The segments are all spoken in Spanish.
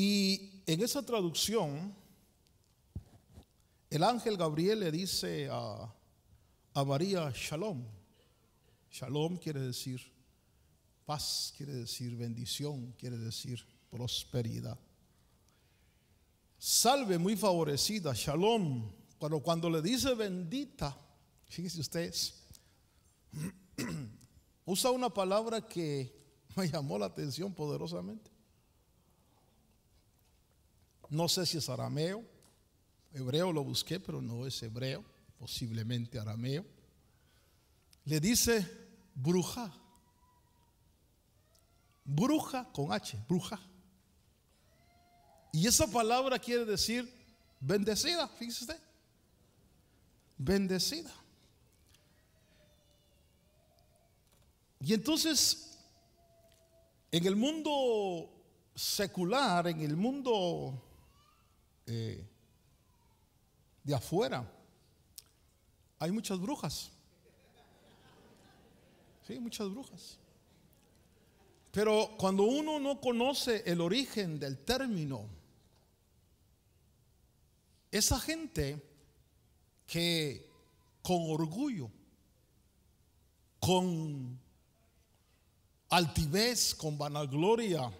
Y en esa traducción, el ángel Gabriel le dice a, María, shalom. Shalom quiere decir paz, quiere decir bendición, quiere decir prosperidad. Salve muy favorecida, shalom. Pero cuando le dice bendita, fíjense ustedes, usa una palabra que me llamó la atención poderosamente. No sé si es arameo, hebreo lo busqué, pero no es hebreo, posiblemente arameo. Le dice bruja, bruja con H, bruja. Y esa palabra quiere decir bendecida, fíjese bendecida. Y entonces, en el mundo secular, en el mundo eh, de afuera, hay muchas brujas. Sí, muchas brujas. Pero cuando uno no conoce el origen del término, esa gente que con orgullo, con altivez, con vanagloria,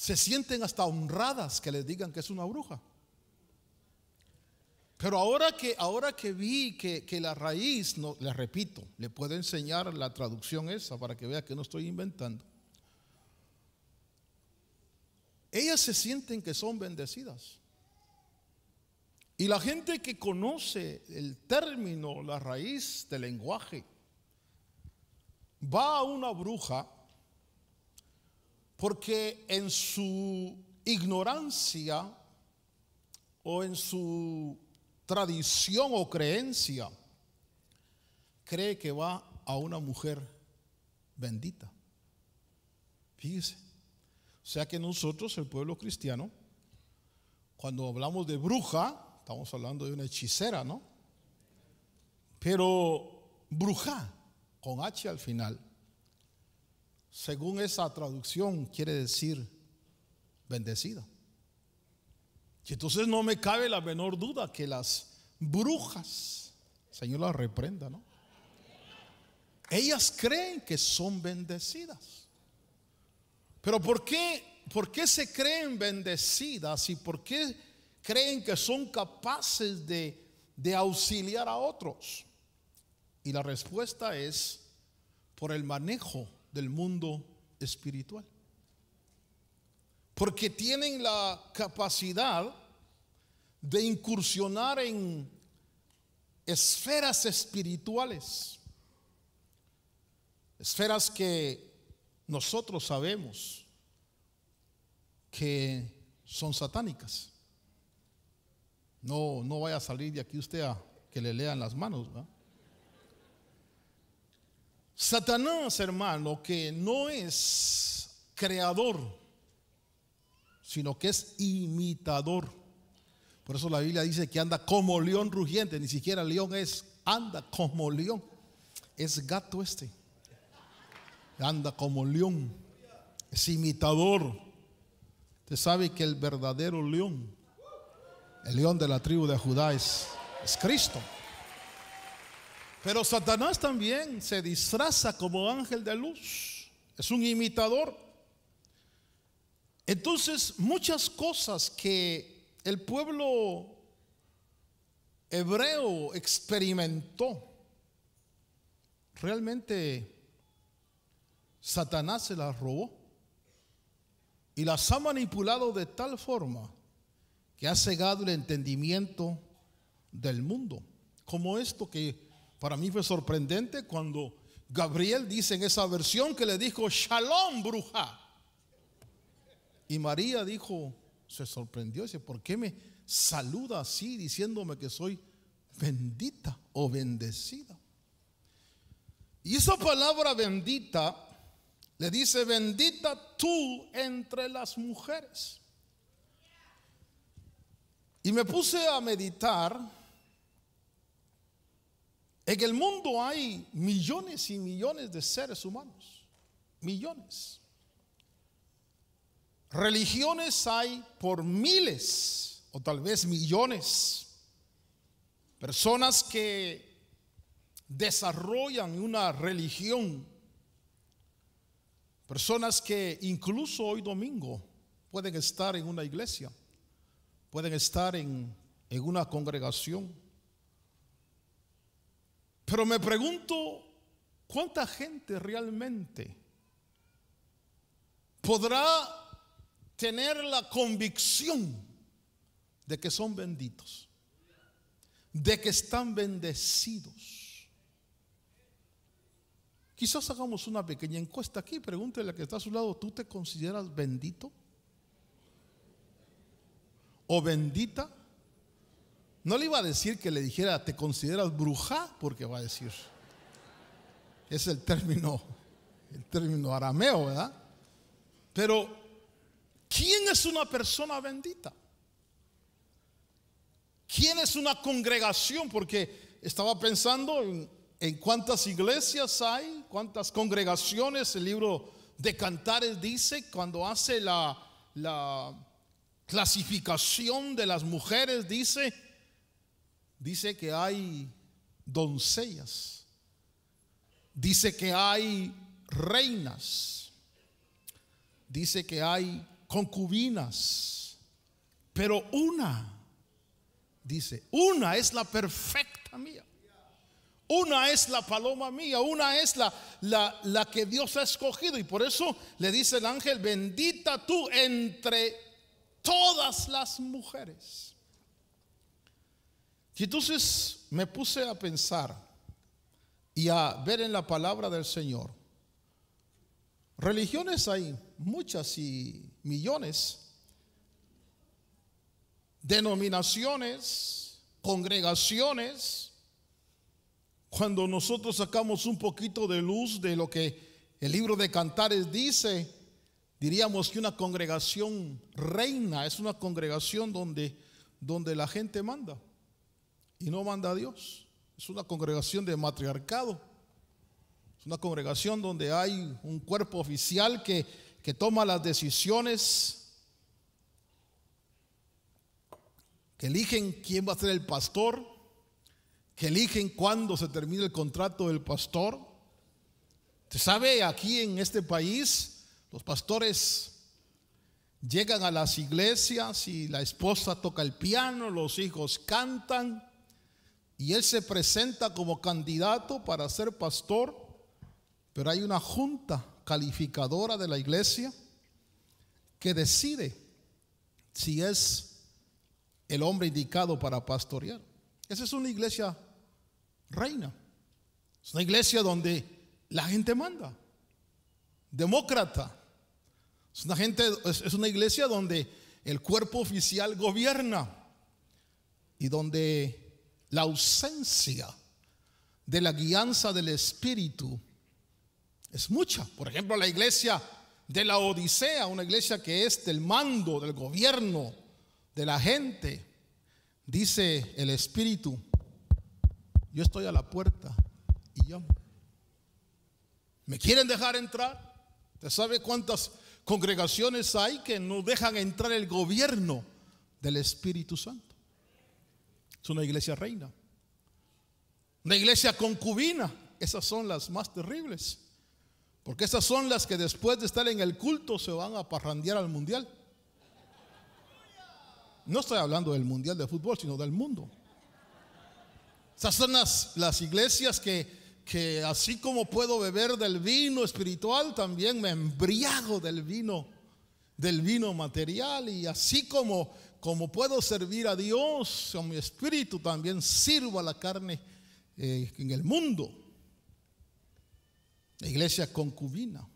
se sienten hasta honradas que les digan que es una bruja. Pero ahora que, ahora que vi que, la raíz, no, le repito, le puedo enseñar la traducción esa para que vea que no estoy inventando. Ellas se sienten que son bendecidas. Y la gente que conoce el término, la raíz del lenguaje, va a una bruja porque en su ignorancia o en su tradición o creencia, cree que va a una mujer bendita. Fíjese. O sea que nosotros, el pueblo cristiano, cuando hablamos de bruja, estamos hablando de una hechicera, ¿no? Pero bruja, con H al final, según esa traducción, quiere decir bendecida. Y entonces no me cabe la menor duda que las brujas, Señor las reprenda, ¿no? Ellas creen que son bendecidas. Pero ¿por qué, se creen bendecidas y por qué creen que son capaces de auxiliar a otros? Y la respuesta es por el manejo del mundo espiritual. Porque tienen la capacidad de incursionar en esferas espirituales, esferas que nosotros sabemos que son satánicas. No, no vaya a salir de aquí usted a que le lean las manos. Satanás, hermano, que no es creador, sino que es imitador. Por eso la Biblia dice que anda como león rugiente, ni siquiera león es, anda como león. Es gato este. Anda como león. Es imitador. Usted sabe que el verdadero león, el león de la tribu de Judá es, es Cristo. Pero Satanás también se disfraza como ángel de luz. Es un imitador. Entonces, muchas cosas que el pueblo hebreo experimentó, realmente Satanás se las robó y las ha manipulado de tal forma que ha cegado el entendimiento del mundo, como esto que para mí fue sorprendente cuando Gabriel dice en esa versión que le dijo, Shalom, bruja. Y María dijo, se sorprendió, dice, ¿por qué me saluda así diciéndome que soy bendita o bendecida? Y esa palabra bendita le dice, bendita tú entre las mujeres. Y me puse a meditar en el mundo hay millones y millones de seres humanos, millones. Religiones hay por miles o tal vez millones. Personas que desarrollan una religión. Personas que incluso hoy domingo pueden estar en una iglesia, pueden estar en, una congregación pero me pregunto, ¿cuánta gente realmente podrá tener la convicción de que son benditos? De que están bendecidos. Quizás hagamos una pequeña encuesta aquí. Pregúntele a que está a su lado, ¿tú te consideras bendito? ¿O bendita? No le iba a decir que le dijera, te consideras bruja, porque va a decir. Es el término, el término arameo, ¿verdad? Pero, ¿quién es una persona bendita? ¿Quién es una congregación? Porque estaba pensando en, cuántas iglesias hay, cuántas congregaciones. El libro de Cantares dice, cuando hace la, la clasificación de las mujeres, dice, Dice que hay doncellas. Dice que hay reinas. Dice que hay concubinas. Pero una, dice, una es la perfecta mía. Una es la paloma mía, una es la, la, que Dios ha escogido. Y por eso le dice el ángel, bendita tú entre todas las mujeres. Y entonces me puse a pensar y a ver en la palabra del Señor. Religiones hay muchas y millones, denominaciones, congregaciones. Cuando nosotros sacamos un poquito de luz de lo que el libro de Cantares dice, diríamos que una congregación reina es una congregación donde, donde la gente manda y no manda a Dios. Es una congregación de matriarcado. Es una congregación donde hay un cuerpo oficial que, que toma las decisiones, que eligen quién va a ser el pastor, que eligen cuándo se termina el contrato del pastor. Se sabe aquí en este país, los pastores llegan a las iglesias y la esposa toca el piano, los hijos cantan y él se presenta como candidato para ser pastor, pero hay una junta calificadora de la iglesia que decide si es el hombre indicado para pastorear. Esa es una iglesia reina. Es una iglesia donde la gente manda. Demócrata. Es una, gente, es una iglesia donde el cuerpo oficial gobierna y donde la ausencia de la guianza del Espíritu es mucha. Por ejemplo, la iglesia de la Odisea, una iglesia que es del mando, del gobierno, de la gente, dice el Espíritu, yo estoy a la puerta y llamo. ¿Me quieren dejar entrar? ¿Usted sabe cuántas congregaciones hay que no dejan entrar el gobierno del Espíritu Santo? Es una iglesia reina. Una iglesia concubina. Esas son las más terribles. Porque esas son las que después de estar en el culto se van a parrandear al mundial. No estoy hablando del mundial de fútbol, sino del mundo. Esas son las, las iglesias que que así como puedo beber del vino espiritual, también me embriago del vino, del vino material. Y así como como puedo servir a Dios, o mi espíritu, también sirvo a la carne eh, en el mundo. La iglesia concubina.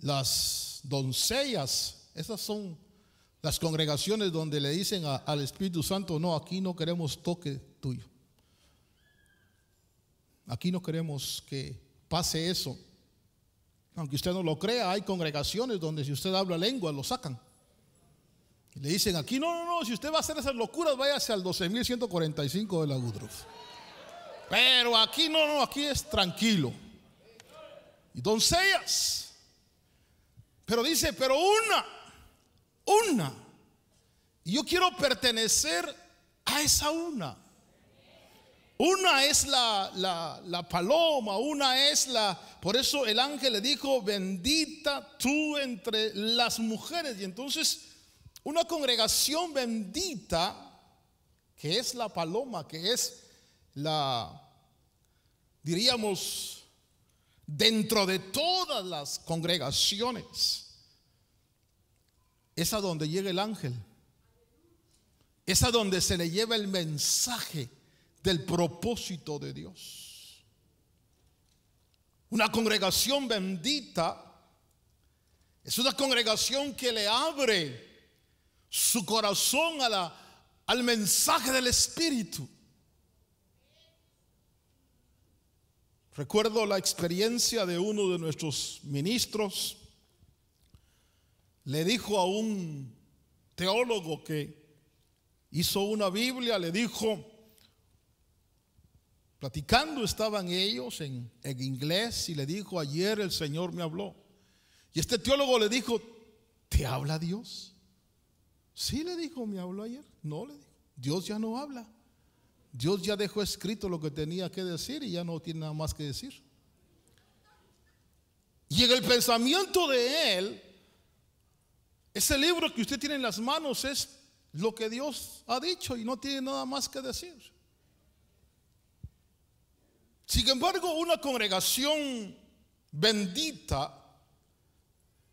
Las doncellas, esas son las congregaciones donde le dicen al Espíritu Santo, no, aquí no queremos toque tuyo. Aquí no queremos que pase eso. Aunque usted no lo crea, hay congregaciones donde si usted habla lengua lo sacan y Le dicen aquí, no, no, no, si usted va a hacer esas locuras, váyase al 12.145 de la Woodruff. Pero aquí no, no, aquí es tranquilo. Y doncellas. Pero dice, pero una, una. Y yo quiero pertenecer a esa una. Una es la, paloma, una es la... Por eso el ángel le dijo, bendita tú entre las mujeres. Y entonces una congregación bendita, que es la paloma, que es la, diríamos, dentro de todas las congregaciones, es a donde llega el ángel. Es a donde se le lleva el mensaje del propósito de Dios. Una congregación bendita es una congregación que le abre su corazón al mensaje del Espíritu. Recuerdo la experiencia de uno de nuestros ministros. Le dijo a un teólogo que hizo una Biblia, le dijo, platicando estaban ellos en, en inglés y le dijo, ayer el Señor me habló. Y este teólogo le dijo, ¿te habla Dios? Sí le dijo, me habló ayer. No le dijo. Dios ya no habla. Dios ya dejó escrito lo que tenía que decir y ya no tiene nada más que decir. Y en el pensamiento de él, ese libro que usted tiene en las manos es lo que Dios ha dicho y no tiene nada más que decir. Sin embargo, una congregación bendita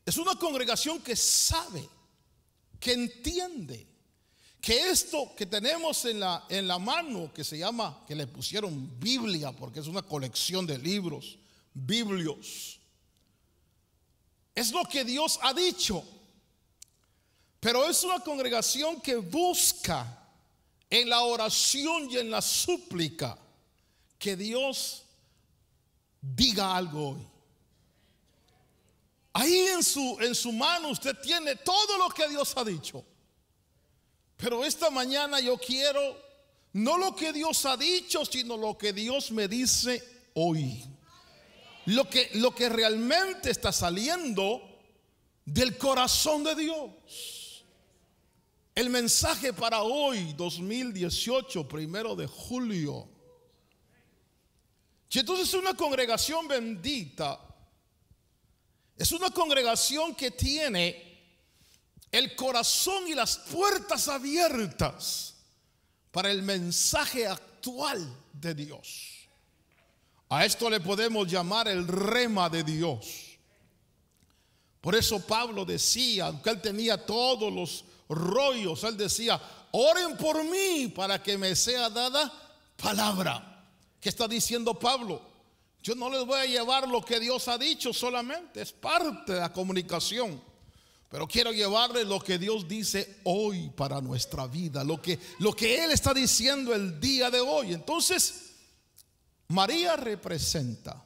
es una congregación que sabe que entiende que esto que tenemos en la, en la mano, que se llama, que le pusieron Biblia, porque es una colección de libros, Biblios, es lo que Dios ha dicho. Pero es una congregación que busca en la oración y en la súplica que Dios diga algo hoy. Ahí en su, en su mano usted tiene todo lo que Dios ha dicho. Pero esta mañana yo quiero no lo que Dios ha dicho, sino lo que Dios me dice hoy. Lo que, lo que realmente está saliendo del corazón de Dios. El mensaje para hoy, 2018, primero de julio. Y entonces una congregación bendita es una congregación que tiene el corazón y las puertas abiertas para el mensaje actual de Dios. A esto le podemos llamar el rema de Dios. Por eso Pablo decía, aunque él tenía todos los rollos, él decía, oren por mí para que me sea dada palabra. ¿Qué está diciendo Pablo? Yo no les voy a llevar lo que Dios ha dicho solamente, es parte de la comunicación. Pero quiero llevarles lo que Dios dice hoy para nuestra vida, lo que, lo que Él está diciendo el día de hoy. Entonces, María representa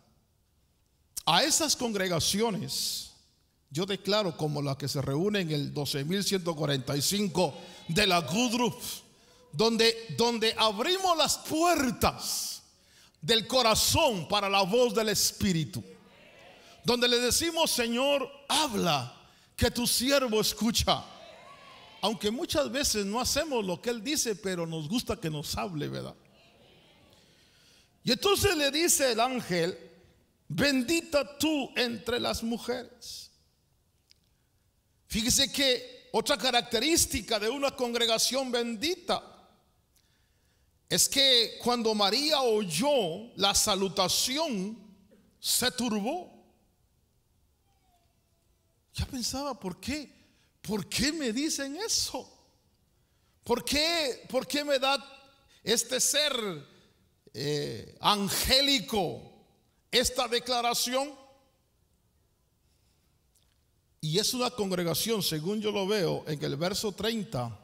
a esas congregaciones, yo declaro como la que se reúne en el 12.145 de la Gudruf, donde, donde abrimos las puertas del corazón para la voz del Espíritu. Donde le decimos, Señor, habla, que tu siervo escucha. Aunque muchas veces no hacemos lo que Él dice, pero nos gusta que nos hable, ¿verdad? Y entonces le dice el ángel, bendita tú entre las mujeres. Fíjese que otra característica de una congregación bendita es que cuando María oyó la salutación, se turbó. Ya pensaba, ¿por qué? ¿Por qué me dicen eso? ¿Por qué, por qué me da este ser eh, angélico esta declaración? Y es una congregación, según yo lo veo, en el verso 30,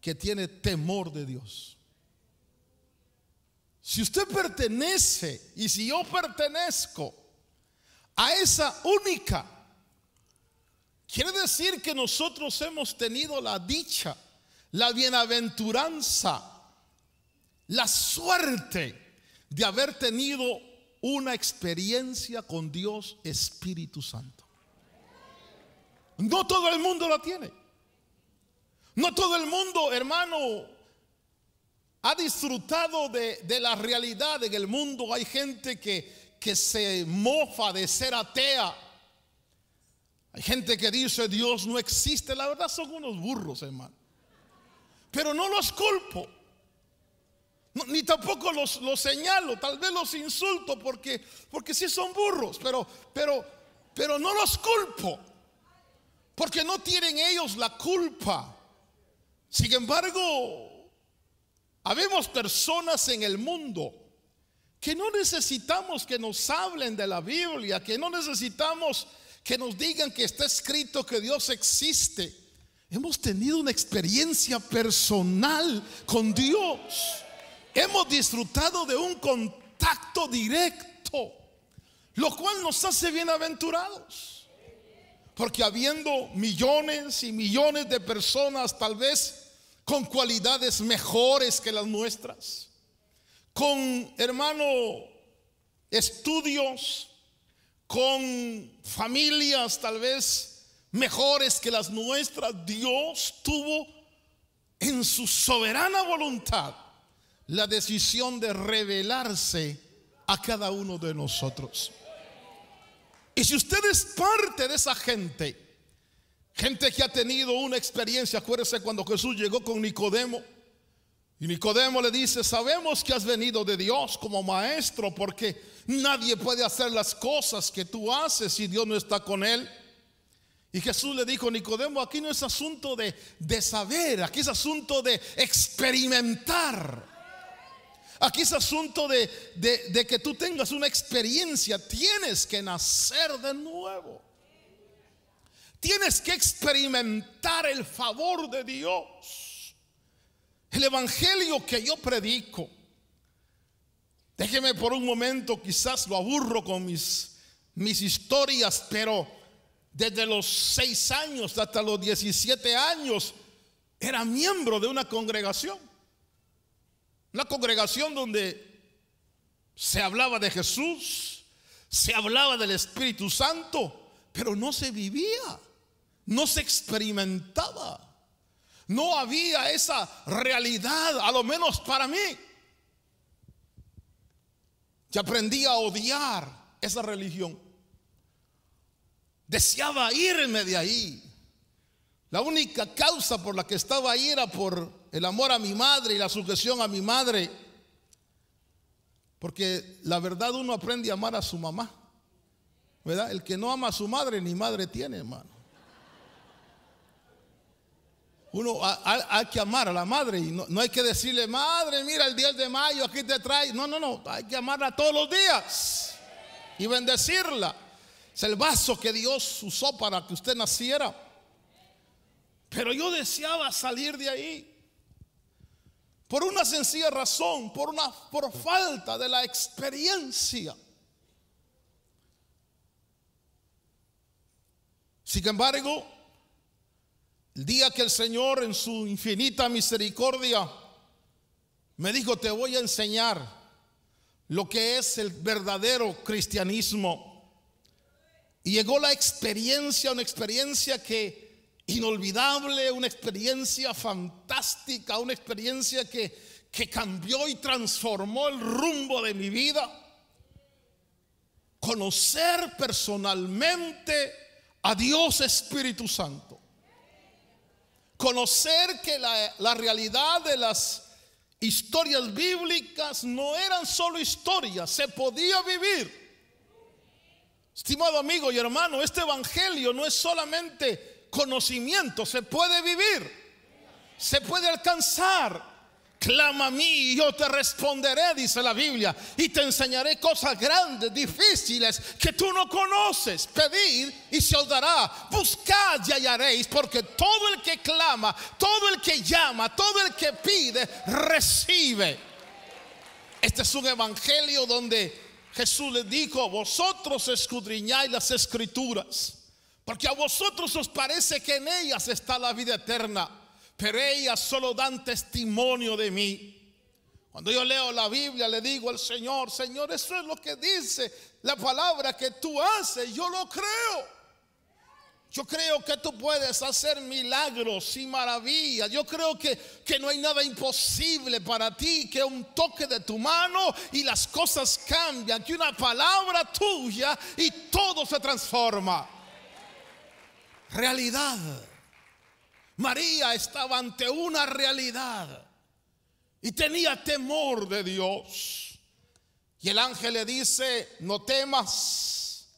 que tiene temor de Dios. Si usted pertenece y si yo pertenezco a esa única, quiere decir que nosotros hemos tenido la dicha, la bienaventuranza, la suerte de haber tenido una experiencia con Dios Espíritu Santo. No todo el mundo la tiene. No todo el mundo, hermano, ha disfrutado de, la realidad en el mundo. Hay gente que, se mofa de ser atea. Hay gente que dice Dios no existe. La verdad son unos burros, hermano. Pero no los culpo. ni tampoco los, los, señalo, tal vez los insulto porque, porque sí son burros, pero, pero, pero no los culpo. Porque no tienen ellos la culpa. Sin embargo, Habemos personas en el mundo que no necesitamos que nos hablen de la Biblia, que no necesitamos que nos digan que está escrito que Dios existe. Hemos tenido una experiencia personal con Dios. Hemos disfrutado de un contacto directo, lo cual nos hace bienaventurados. Porque habiendo millones y millones de personas, tal vez con cualidades mejores que las nuestras, con, hermano, estudios, con familias tal vez mejores que las nuestras. Dios tuvo en su soberana voluntad la decisión de revelarse a cada uno de nosotros. Y si usted es parte de esa gente, Gente que ha tenido una experiencia, acuérdese cuando Jesús llegó con Nicodemo. Y Nicodemo le dice, sabemos que has venido de Dios como maestro, porque nadie puede hacer las cosas que tú haces si Dios no está con él. Y Jesús le dijo, Nicodemo, aquí no es asunto de, saber, aquí es asunto de experimentar. Aquí es asunto de que tú tengas una experiencia, tienes que nacer de nuevo. Tienes que experimentar el favor de Dios. El Evangelio que yo predico. Déjeme por un momento, quizás lo aburro con mis, mis historias, pero desde los seis años hasta los 17 años era miembro de una congregación. Una congregación donde se hablaba de Jesús, se hablaba del Espíritu Santo, pero no se vivía no se experimentaba. No había esa realidad, a lo menos para mí. Yo aprendí a odiar esa religión. Deseaba irme de ahí. La única causa por la que estaba ahí era por el amor a mi madre y la sujeción a mi madre. Porque la verdad uno aprende a amar a su mamá. ¿Verdad? El que no ama a su madre ni madre tiene, hermano uno hay que amar a la madre y no, hay que decirle, madre, mira el 10 de mayo aquí te trae. No, no, no, hay que amarla todos los días y bendecirla. Es el vaso que Dios usó para que usted naciera. Pero yo deseaba salir de ahí. Por una sencilla razón, por una por falta de la experiencia. Sin embargo, el día que el Señor en su infinita misericordia me dijo, te voy a enseñar lo que es el verdadero cristianismo. Y llegó la experiencia, una experiencia que inolvidable, una experiencia fantástica, una experiencia que, que cambió y transformó el rumbo de mi vida. Conocer personalmente a Dios Espíritu Santo conocer que la, la realidad de las historias bíblicas no eran solo historias, se podía vivir. Estimado amigo y hermano, este Evangelio no es solamente conocimiento, se puede vivir, se puede alcanzar. Clama a mí y yo te responderé, dice la Biblia, y te enseñaré cosas grandes, difíciles, que tú no conoces. Pedid y se os dará. Buscad y hallaréis, porque todo el que clama, todo el que llama, todo el que pide, recibe. Este es un evangelio donde Jesús le dijo, vosotros escudriñáis las escrituras, porque a vosotros os parece que en ellas está la vida eterna pero ellas solo dan testimonio de mí. Cuando yo leo la Biblia le digo al Señor, Señor, eso es lo que dice la palabra que tú haces, yo lo creo. Yo creo que tú puedes hacer milagros y maravillas. Yo creo que, que, no hay nada imposible para ti, que un toque de tu mano y las cosas cambian, que una palabra tuya y todo se transforma. Realidad. María estaba ante una realidad y tenía temor de Dios. Y el ángel le dice, no temas,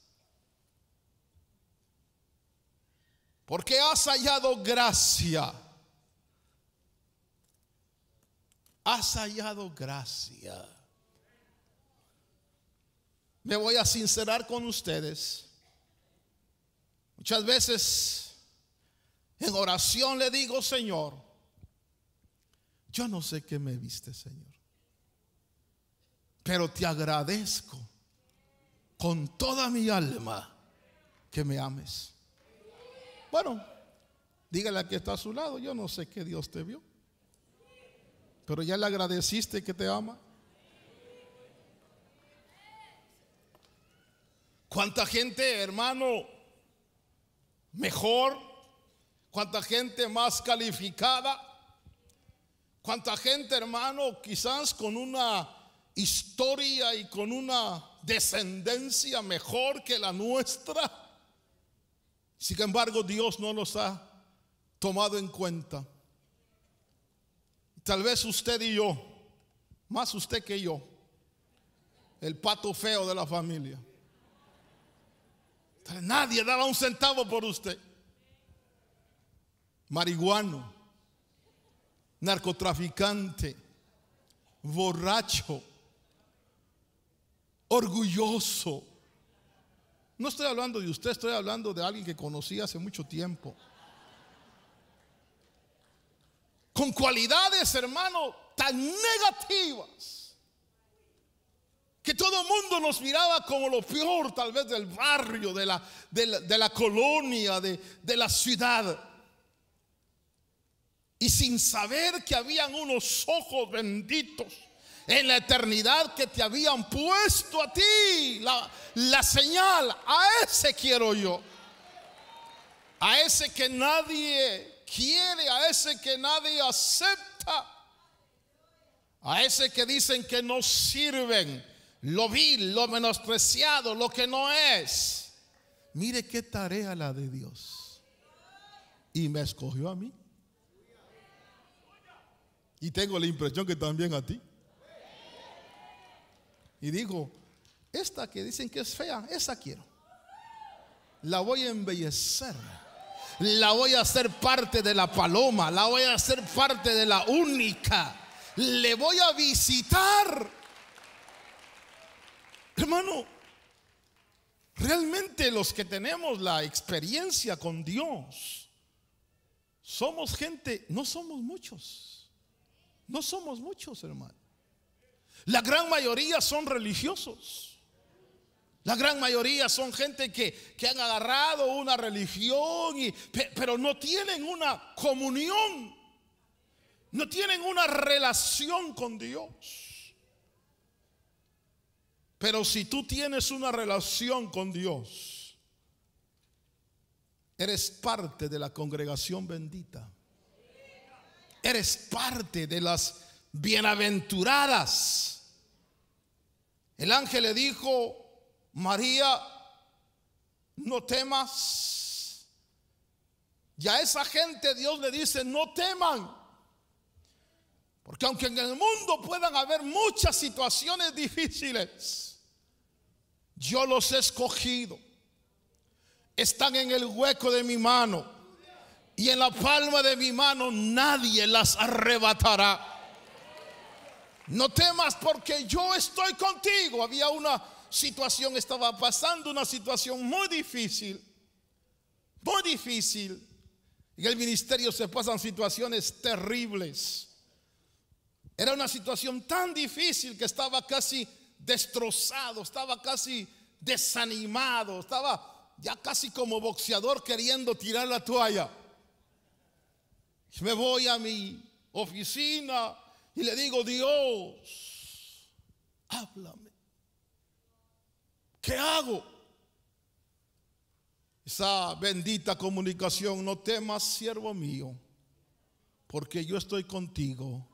porque has hallado gracia. Has hallado gracia. Me voy a sincerar con ustedes. Muchas veces en oración le digo, Señor, yo no sé qué me viste, Señor, pero te agradezco con toda mi alma que me ames. Bueno, dígale a que está a su lado, yo no sé qué Dios te vio, pero ya le agradeciste que te ama. ¿Cuánta gente, hermano, mejor cuánta gente más calificada, cuánta gente, hermano, quizás con una historia y con una descendencia mejor que la nuestra. Sin embargo, Dios no los ha tomado en cuenta. Tal vez usted y yo, más usted que yo, el pato feo de la familia. Nadie dará un centavo por usted marihuano, narcotraficante, borracho, orgulloso. No estoy hablando de usted, estoy hablando de alguien que conocí hace mucho tiempo. Con cualidades, hermano, tan negativas que todo el mundo nos miraba como lo peor tal vez del barrio, de la, de la colonia, de, de la ciudad y sin saber que habían unos ojos benditos en la eternidad que te habían puesto a ti la, señal. A ese quiero yo. A ese que nadie quiere, a ese que nadie acepta. A ese que dicen que no sirven, lo vil, lo menospreciado, lo que no es. Mire qué tarea la de Dios. Y me escogió a mí. Y tengo la impresión que también a ti. Y digo, esta que dicen que es fea, esa quiero. La voy a embellecer. La voy a hacer parte de la paloma. La voy a hacer parte de la única. Le voy a visitar. Hermano, realmente los que tenemos la experiencia con Dios, somos gente, no somos muchos. No somos muchos, hermano. La gran mayoría son religiosos. La gran mayoría son gente que, que han agarrado una religión, pero no tienen una comunión. No tienen una relación con Dios. Pero si tú tienes una relación con Dios, eres parte de la congregación bendita eres parte de las bienaventuradas. El ángel le dijo, María, no temas. Y a esa gente Dios le dice, no teman. Porque aunque en el mundo puedan haber muchas situaciones difíciles, yo los he escogido. Están en el hueco de mi mano y en la palma de mi mano nadie las arrebatará. No temas porque yo estoy contigo. Había una situación, estaba pasando una situación muy difícil, muy difícil. En el ministerio se pasan situaciones terribles. Era una situación tan difícil que estaba casi destrozado, estaba casi desanimado, estaba ya casi como boxeador queriendo tirar la toalla me voy a mi oficina y le digo, Dios, háblame. ¿Qué hago? Esa bendita comunicación, no temas, siervo mío, porque yo estoy contigo,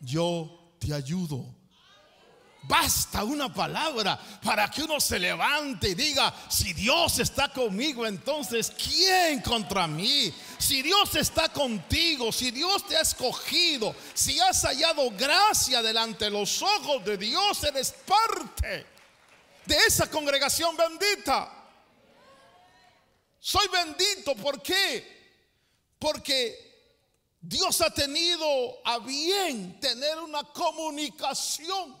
yo te ayudo Basta una palabra para que uno se levante y diga, si Dios está conmigo, entonces, ¿quién contra mí? Si Dios está contigo, si Dios te ha escogido, si has hallado gracia delante de los ojos de Dios, eres parte de esa congregación bendita. Soy bendito, ¿por qué? Porque Dios ha tenido a bien tener una comunicación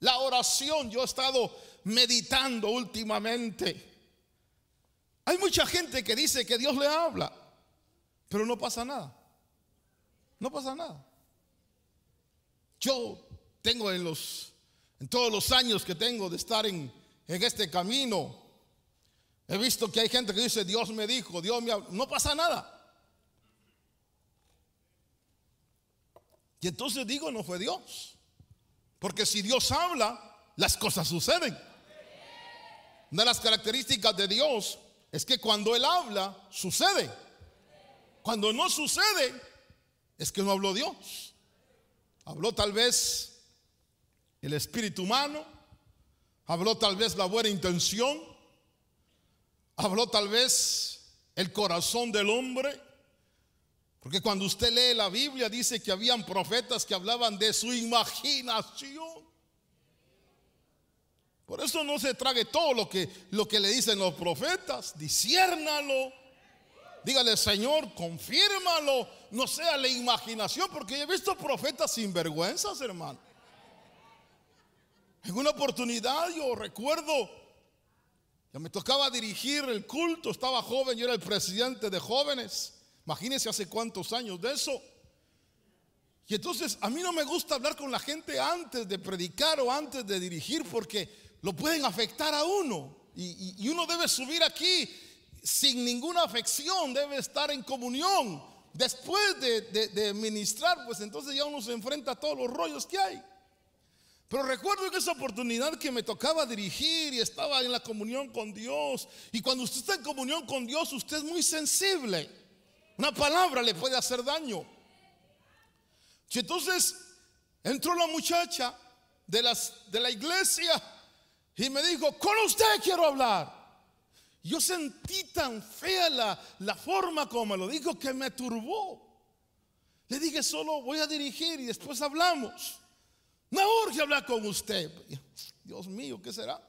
la oración, yo he estado meditando últimamente. Hay mucha gente que dice que Dios le habla, pero no pasa nada. No pasa nada. Yo tengo en los en todos los años que tengo de estar en, en este camino, he visto que hay gente que dice, Dios me dijo, Dios me habló. No pasa nada. Y entonces digo, no fue Dios. Porque si Dios habla, las cosas suceden. Una de las características de Dios es que cuando Él habla, sucede. Cuando no sucede, es que no habló Dios. Habló tal vez el espíritu humano, habló tal vez la buena intención, habló tal vez el corazón del hombre, porque cuando usted lee la Biblia dice que habían profetas que hablaban de su imaginación. Por eso no se trague todo lo que, lo que le dicen los profetas. Diciérnalo. Dígale, Señor, confírmalo. No sea la imaginación, porque he visto profetas sinvergüenzas, hermano. En una oportunidad yo recuerdo, ya me tocaba dirigir el culto, estaba joven, yo era el presidente de jóvenes. Imagínense hace cuántos años de eso. Y entonces a mí no me gusta hablar con la gente antes de predicar o antes de dirigir porque lo pueden afectar a uno. Y, uno debe subir aquí sin ninguna afección, debe estar en comunión. Después de, de ministrar, pues entonces ya uno se enfrenta a todos los rollos que hay. Pero recuerdo que esa oportunidad que me tocaba dirigir y estaba en la comunión con Dios. Y cuando usted está en comunión con Dios, usted es muy sensible. Una palabra le puede hacer daño. Y entonces entró la muchacha de, la iglesia y me dijo, con usted quiero hablar. Yo sentí tan fea la, forma como lo dijo que me turbó. Le dije, solo voy a dirigir y después hablamos. No urge hablar con usted. Dios mío, ¿qué será?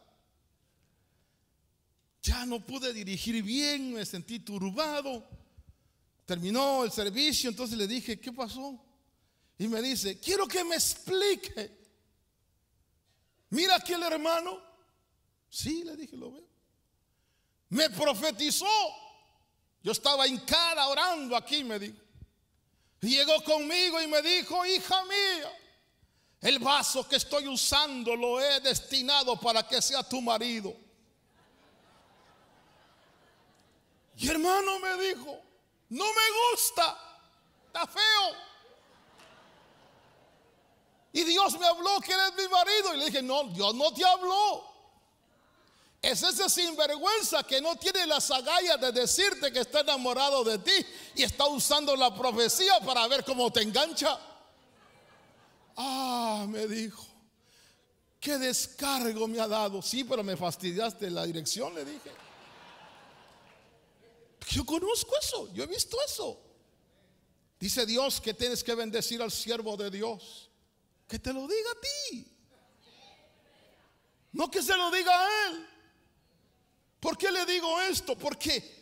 Ya no pude dirigir bien, me sentí turbado. Terminó el servicio, entonces le dije, ¿qué pasó? Y me dice, quiero que me explique. Mira aquí el hermano. Sí, le dije, lo veo. Me profetizó. Yo estaba en cara orando aquí, me dijo. Llegó conmigo y me dijo, hija mía, el vaso que estoy usando lo he destinado para que sea tu marido. Y hermano me dijo, no me gusta. Está feo. Y Dios me habló que eres mi marido. Y le dije, no, Dios no te habló. Es ese sinvergüenza que no tiene la agallas de decirte que está enamorado de ti y está usando la profecía para ver cómo te engancha. Ah, me dijo, qué descargo me ha dado. Sí, pero me fastidiaste la dirección, le dije. Yo conozco eso, yo he visto eso. Dice Dios que tienes que bendecir al siervo de Dios. Que te lo diga a ti. No que se lo diga a él. ¿Por qué le digo esto? Porque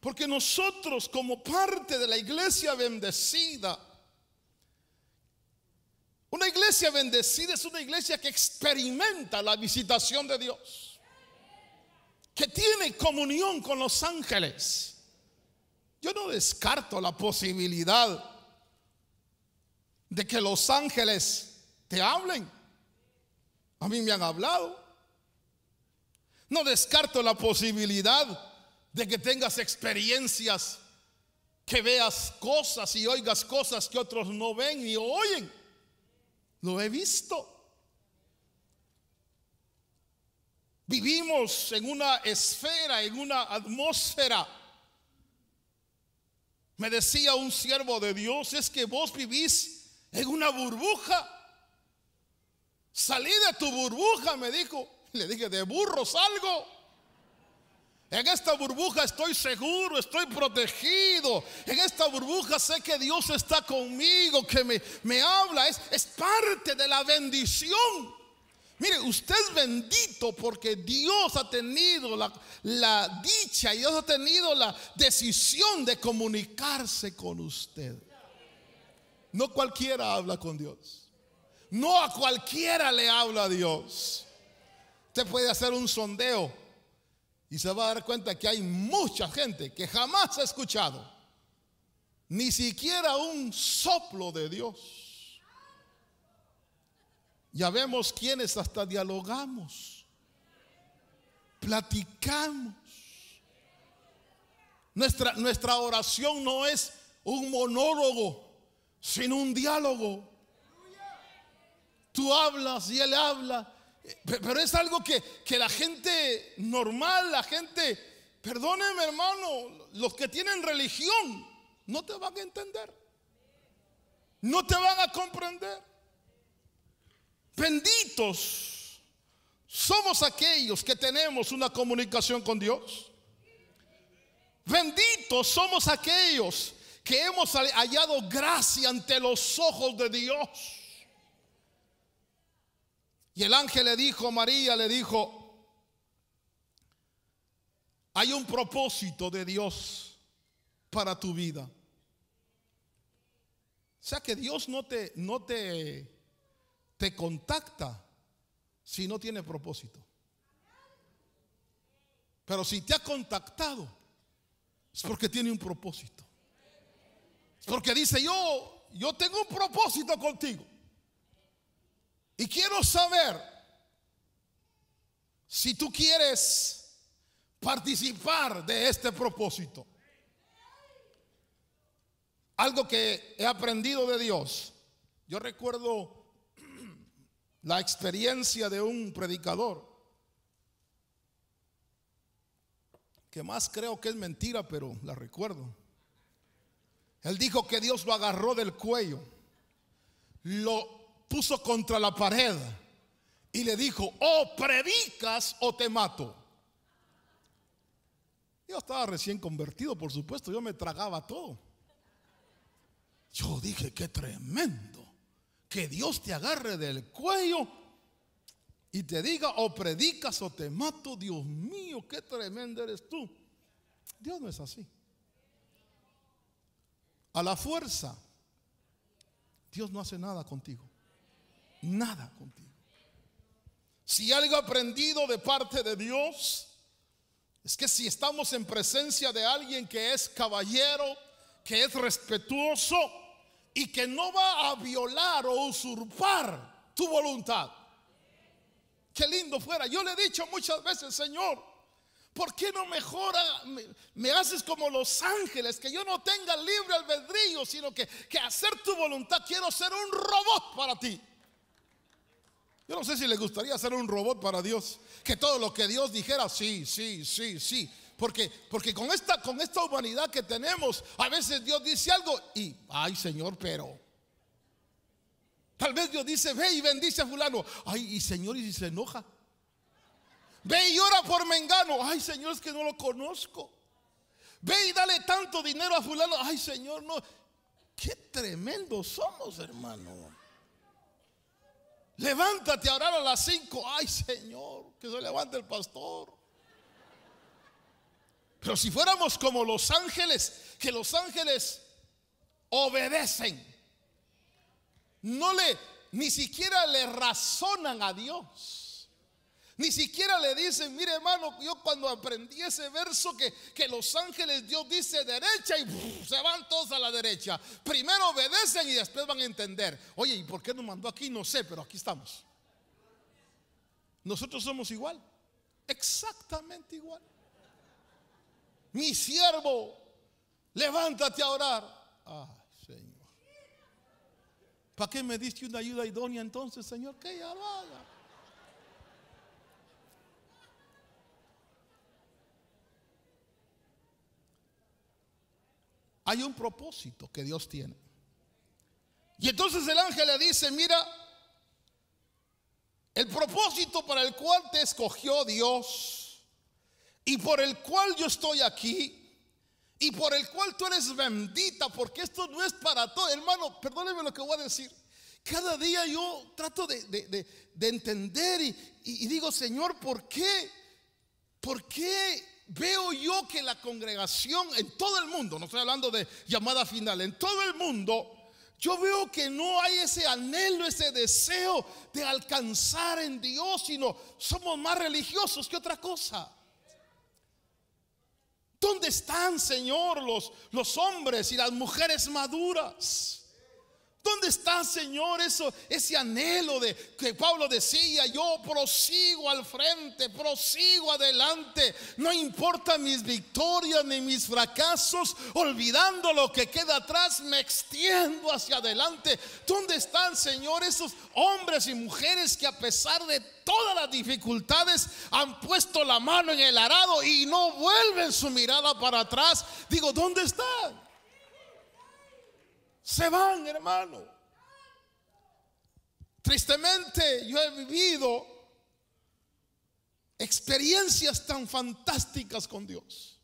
porque nosotros como parte de la iglesia bendecida una iglesia bendecida es una iglesia que experimenta la visitación de Dios que tiene comunión con los ángeles. Yo no descarto la posibilidad de que los ángeles te hablen. A mí me han hablado. No descarto la posibilidad de que tengas experiencias, que veas cosas y oigas cosas que otros no ven ni oyen. Lo he visto. Vivimos en una esfera, en una atmósfera. Me decía un siervo de Dios, es que vos vivís en una burbuja. Salí de tu burbuja, me dijo. Le dije, de burro salgo. En esta burbuja estoy seguro, estoy protegido. En esta burbuja sé que Dios está conmigo, que me, me habla. Es, es parte de la bendición. Mire, usted es bendito porque Dios ha tenido la, dicha dicha, Dios ha tenido la decisión de comunicarse con usted. No cualquiera habla con Dios. No a cualquiera le habla Dios. Usted puede hacer un sondeo y se va a dar cuenta que hay mucha gente que jamás ha escuchado ni siquiera un soplo de Dios. Ya vemos quienes hasta dialogamos, platicamos. Nuestra, nuestra oración no es un monólogo, sino un diálogo. Tú hablas y él habla, pero es algo que, que la gente normal, la gente, perdóneme hermano, los que tienen religión no te van a entender, no te van a comprender benditos somos aquellos que tenemos una comunicación con Dios. Benditos somos aquellos que hemos hallado gracia ante los ojos de Dios. Y el ángel le dijo, María le dijo, hay un propósito de Dios para tu vida. O sea que Dios no te, no te te contacta si no tiene propósito. Pero si te ha contactado, es porque tiene un propósito. Es porque dice, yo, yo tengo un propósito contigo. Y quiero saber si tú quieres participar de este propósito. Algo que he aprendido de Dios. Yo recuerdo la experiencia de un predicador, que más creo que es mentira, pero la recuerdo. Él dijo que Dios lo agarró del cuello, lo puso contra la pared y le dijo, o predicas o te mato. Yo estaba recién convertido, por supuesto, yo me tragaba todo. Yo dije, qué tremendo que Dios te agarre del cuello y te diga o oh, predicas o te mato, Dios mío, qué tremendo eres tú. Dios no es así. A la fuerza, Dios no hace nada contigo. Nada contigo. Si algo aprendido de parte de Dios es que si estamos en presencia de alguien que es caballero, que es respetuoso, y que no va a violar o usurpar tu voluntad. Qué lindo fuera. Yo le he dicho muchas veces, Señor, ¿por qué no mejora, me, haces como los ángeles, que yo no tenga libre albedrío, sino que, que hacer tu voluntad? Quiero ser un robot para ti. Yo no sé si le gustaría ser un robot para Dios, que todo lo que Dios dijera, sí, sí, sí, sí. Porque, con, esta, con esta humanidad que tenemos, a veces Dios dice algo y, ay Señor, pero. Tal vez Dios dice, ve y bendice a fulano. Ay, y Señor, y se enoja. Ve y ora por Mengano. Ay, Señor, es que no lo conozco. Ve y dale tanto dinero a fulano. Ay, Señor, no. Qué tremendo somos, hermano. Levántate a orar a las cinco Ay, Señor, que se levante el pastor. Pero si fuéramos como los ángeles, que los ángeles obedecen, no le, ni siquiera le razonan a Dios. Ni siquiera le dicen, mire hermano, yo cuando aprendí ese verso que, los ángeles Dios dice derecha y se van todos a la derecha. Primero obedecen y después van a entender. Oye, ¿y por qué nos mandó aquí? No sé, pero aquí estamos. Nosotros somos igual. Exactamente igual mi siervo, levántate a orar. ay Señor. ¿Para qué me diste una ayuda idónea entonces, Señor? Que ella lo haga. Hay un propósito que Dios tiene. Y entonces el ángel le dice, mira, el propósito para el cual te escogió Dios y por el cual yo estoy aquí y por el cual tú eres bendita, porque esto no es para todo. Hermano, perdóneme lo que voy a decir. Cada día yo trato de, entender y, y digo, Señor, ¿por qué? ¿Por qué veo yo que la congregación en todo el mundo, no estoy hablando de llamada final, en todo el mundo, yo veo que no hay ese anhelo, ese deseo de alcanzar en Dios, sino somos más religiosos que otra cosa. ¿Dónde están, Señor, los, los hombres y las mujeres maduras? ¿Dónde está, Señor, eso, ese anhelo de que Pablo decía, yo prosigo al frente, prosigo adelante, no importa mis victorias ni mis fracasos, olvidando lo que queda atrás, me extiendo hacia adelante? ¿Dónde están, Señor, esos hombres y mujeres que a pesar de todas las dificultades han puesto la mano en el arado y no vuelven su mirada para atrás? Digo, ¿dónde están? se van, hermano. Tristemente yo he vivido experiencias tan fantásticas con Dios.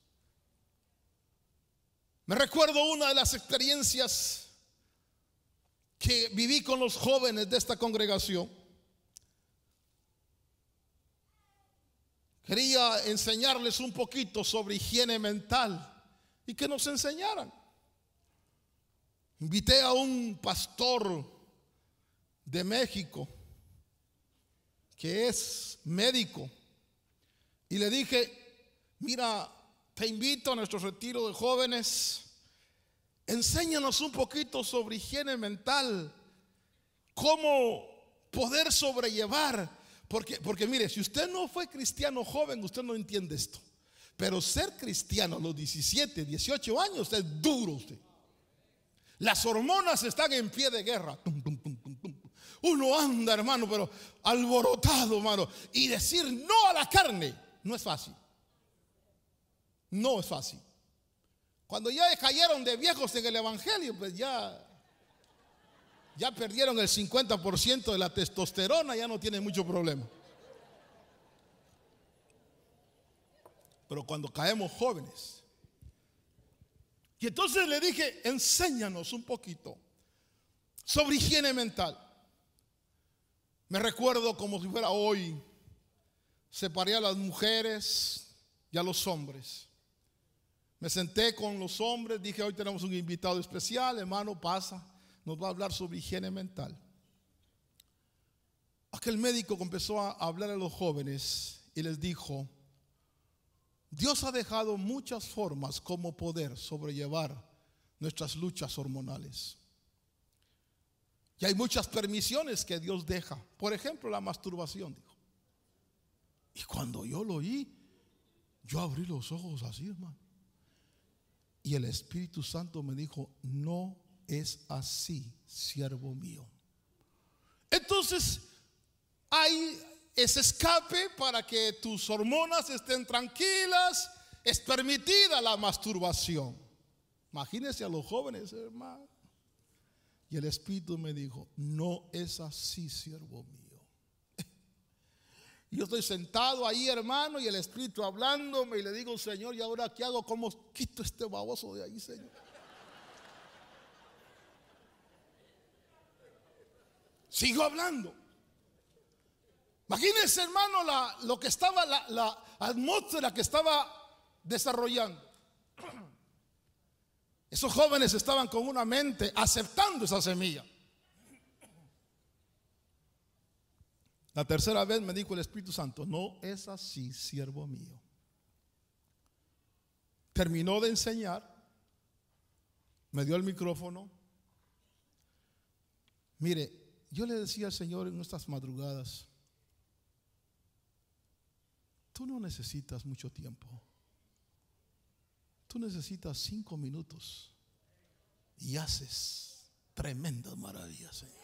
Me recuerdo una de las experiencias que viví con los jóvenes de esta congregación. Quería enseñarles un poquito sobre higiene mental y que nos enseñaran. Invité a un pastor de México que es médico y le dije, mira, te invito a nuestro retiro de jóvenes, enséñanos un poquito sobre higiene mental, cómo poder sobrellevar, porque, porque mire, si usted no fue cristiano joven, usted no entiende esto, pero ser cristiano a los 17, 18 años es duro usted. Las hormonas están en pie de guerra. Uno anda, hermano, pero alborotado, hermano. Y decir no a la carne no es fácil. No es fácil. Cuando ya cayeron de viejos en el Evangelio, pues ya, ya perdieron el 50% de la testosterona, ya no tienen mucho problema. Pero cuando caemos jóvenes, y entonces le dije, enséñanos un poquito sobre higiene mental. Me recuerdo como si fuera hoy, separé a las mujeres y a los hombres. Me senté con los hombres, dije, hoy tenemos un invitado especial, hermano, pasa, nos va a hablar sobre higiene mental. Aquel médico comenzó empezó a hablar a los jóvenes y les dijo, Dios ha dejado muchas formas como poder sobrellevar nuestras luchas hormonales. Y hay muchas permisiones que Dios deja. Por ejemplo, la masturbación, dijo. Y cuando yo lo oí, yo abrí los ojos así, hermano. Y el Espíritu Santo me dijo, no es así, siervo mío. Entonces, hay es escape para que tus hormonas estén tranquilas. Es permitida la masturbación. Imagínense a los jóvenes, hermano. Y el Espíritu me dijo, no es así, siervo mío. Yo estoy sentado ahí, hermano, y el Espíritu hablándome y le digo, Señor, ¿y ahora qué hago? ¿Cómo quito este baboso de ahí, Señor? Sigo hablando. Imagínense, hermano, lo que estaba, la, la atmósfera que estaba desarrollando. Esos jóvenes estaban con una mente aceptando esa semilla. La tercera vez me dijo el Espíritu Santo, no es así, siervo mío. Terminó de enseñar, me dio el micrófono. Mire, yo le decía al Señor en nuestras madrugadas, Tú no necesitas mucho tiempo. Tú necesitas cinco minutos y haces tremendas maravillas, Señor.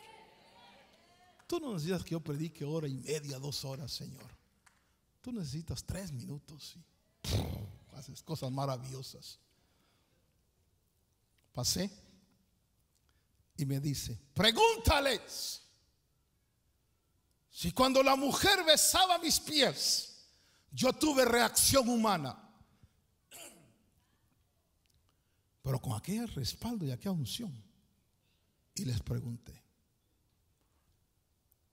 Tú no necesitas que yo predique hora y media, dos horas, Señor. Tú necesitas tres minutos y haces cosas maravillosas. Pasé y me dice, pregúntales si cuando la mujer besaba mis pies, yo tuve reacción humana. Pero con aquel respaldo y aquella unción. Y les pregunté.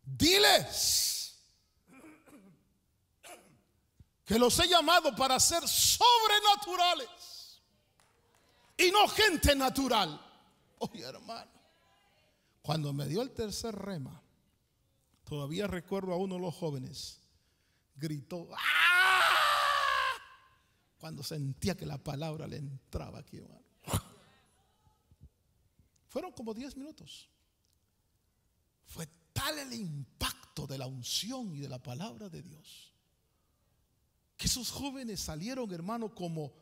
Diles que los he llamado para ser sobrenaturales y no gente natural. Oye, hermano, cuando me dio el tercer rema, todavía recuerdo a uno de los jóvenes gritó, ¡Ah! cuando sentía que la palabra le entraba aquí, hermano. Fueron como 10 minutos. Fue tal el impacto de la unción y de la palabra de Dios que esos jóvenes salieron, hermano, como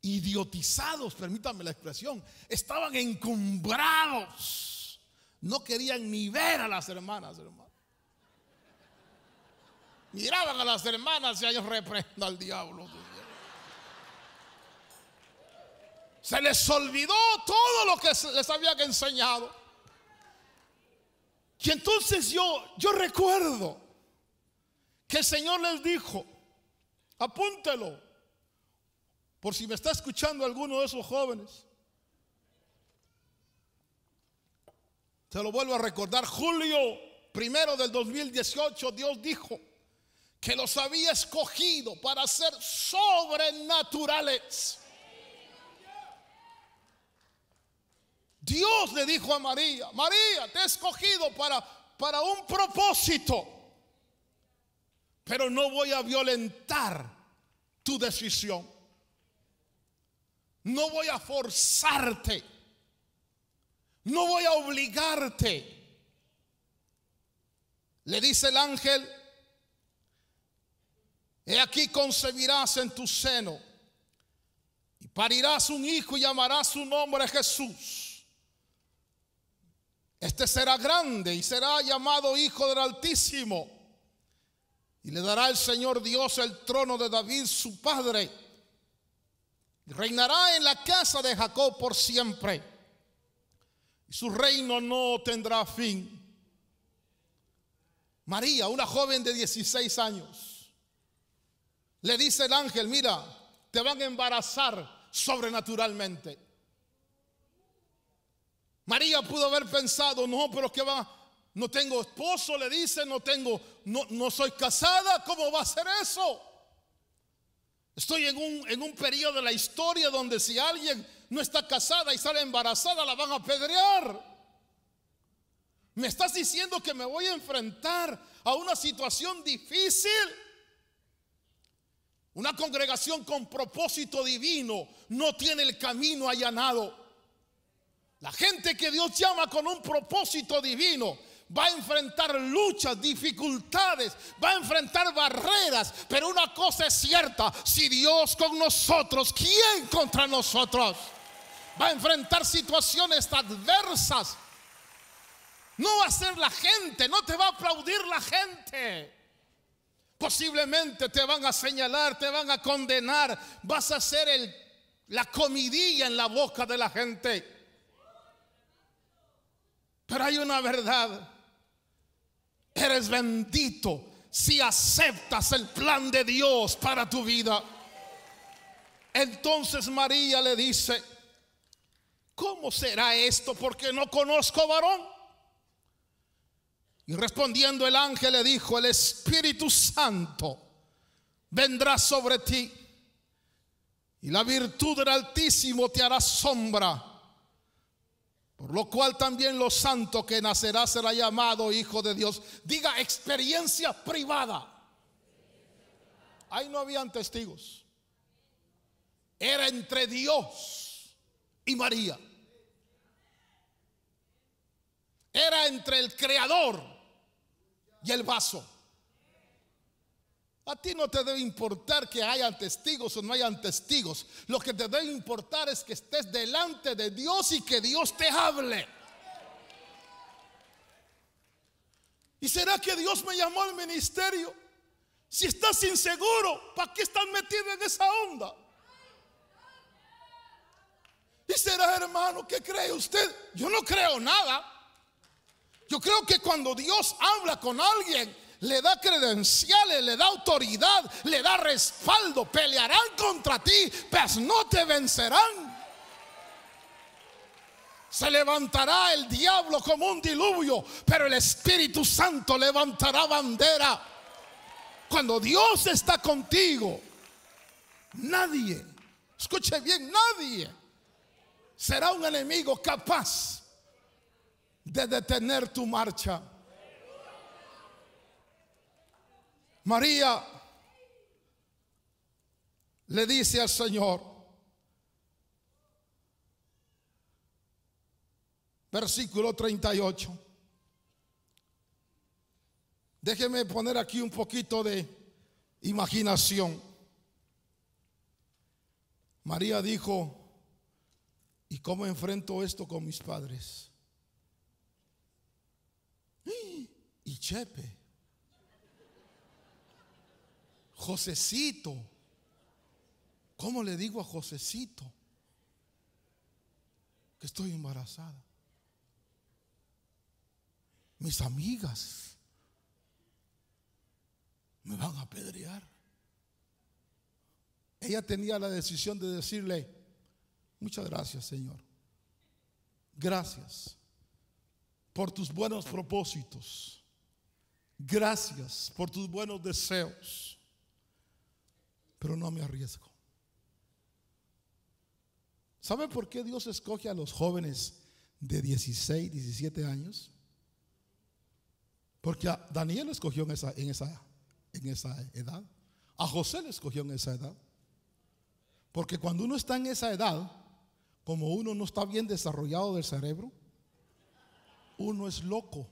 idiotizados, permítanme la expresión, estaban encumbrados. No querían ni ver a las hermanas, hermano miraban a las hermanas y ellos reprenden al diablo. Se les olvidó todo lo que les había enseñado. Y entonces yo, yo recuerdo que el Señor les dijo, apúntelo, por si me está escuchando alguno de esos jóvenes. Te lo vuelvo a recordar, julio primero del 2018, Dios dijo, que los había escogido para ser sobrenaturales. Dios le dijo a María, María, te he escogido para, para un propósito, pero no voy a violentar tu decisión. No voy a forzarte. No voy a obligarte. Le dice el ángel, He aquí concebirás en tu seno y parirás un hijo y llamarás su nombre Jesús. Este será grande y será llamado Hijo del Altísimo. Y le dará el Señor Dios el trono de David, su padre. Y reinará en la casa de Jacob por siempre. Y su reino no tendrá fin. María, una joven de 16 años le dice el ángel, mira, te van a embarazar sobrenaturalmente. María pudo haber pensado, no, pero que va, no tengo esposo, le dice, no tengo, no, no soy casada, ¿cómo va a ser eso? Estoy en un, en un periodo de la historia donde si alguien no está casada y sale embarazada, la van a apedrear. Me estás diciendo que me voy a enfrentar a una situación difícil. Una congregación con propósito divino no tiene el camino allanado. La gente que Dios llama con un propósito divino va a enfrentar luchas, dificultades, va a enfrentar barreras. Pero una cosa es cierta, si Dios con nosotros, ¿quién contra nosotros? Va a enfrentar situaciones adversas. No va a ser la gente, no te va a aplaudir la gente. Posiblemente te van a señalar, te van a condenar. Vas a ser la comidilla en la boca de la gente. Pero hay una verdad. Eres bendito si aceptas el plan de Dios para tu vida. Entonces María le dice, ¿cómo será esto? Porque no conozco varón. Y respondiendo el ángel le dijo, el Espíritu Santo vendrá sobre ti y la virtud del Altísimo te hará sombra. Por lo cual también lo santo que nacerá será llamado Hijo de Dios. Diga experiencia privada. Ahí no habían testigos. Era entre Dios y María. Era entre el Creador y el vaso. A ti no te debe importar que hayan testigos o no hayan testigos. Lo que te debe importar es que estés delante de Dios y que Dios te hable. ¿Y será que Dios me llamó al ministerio? Si estás inseguro, ¿para qué estás metido en esa onda? ¿Y será, hermano, qué cree usted? Yo no creo nada. Yo creo que cuando Dios habla con alguien, le da credenciales, le da autoridad, le da respaldo. Pelearán contra ti, pero pues no te vencerán. Se levantará el diablo como un diluvio, pero el Espíritu Santo levantará bandera. Cuando Dios está contigo, nadie, escuche bien, nadie será un enemigo capaz de detener tu marcha. María le dice al Señor, versículo 38, déjeme poner aquí un poquito de imaginación. María dijo, ¿y cómo enfrento esto con mis padres? Chepe, Josecito. ¿Cómo le digo a Josecito? Que estoy embarazada. Mis amigas me van a apedrear. Ella tenía la decisión de decirle, muchas gracias Señor, gracias por tus buenos propósitos Gracias por tus buenos deseos, pero no me arriesgo. ¿Sabe por qué Dios escoge a los jóvenes de 16, 17 años? Porque a Daniel escogió en esa, en, esa, en esa edad. A José le escogió en esa edad. Porque cuando uno está en esa edad, como uno no está bien desarrollado del cerebro, uno es loco.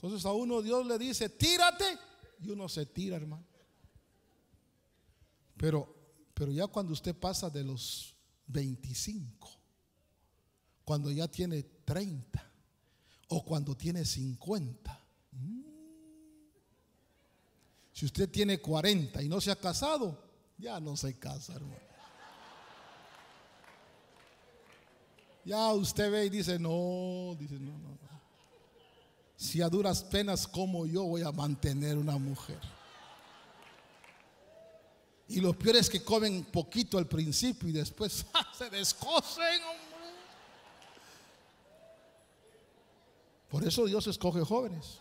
Entonces a uno Dios le dice, tírate, y uno se tira, hermano. Pero, pero ya cuando usted pasa de los 25, cuando ya tiene 30 o cuando tiene 50, mm, si usted tiene 40 y no se ha casado, ya no se casa, hermano. Ya usted ve y dice, no, dice, no, no si a duras penas como yo voy a mantener una mujer. Y los peores es que comen poquito al principio y después ¡ah! se descosen, Por eso Dios escoge jóvenes.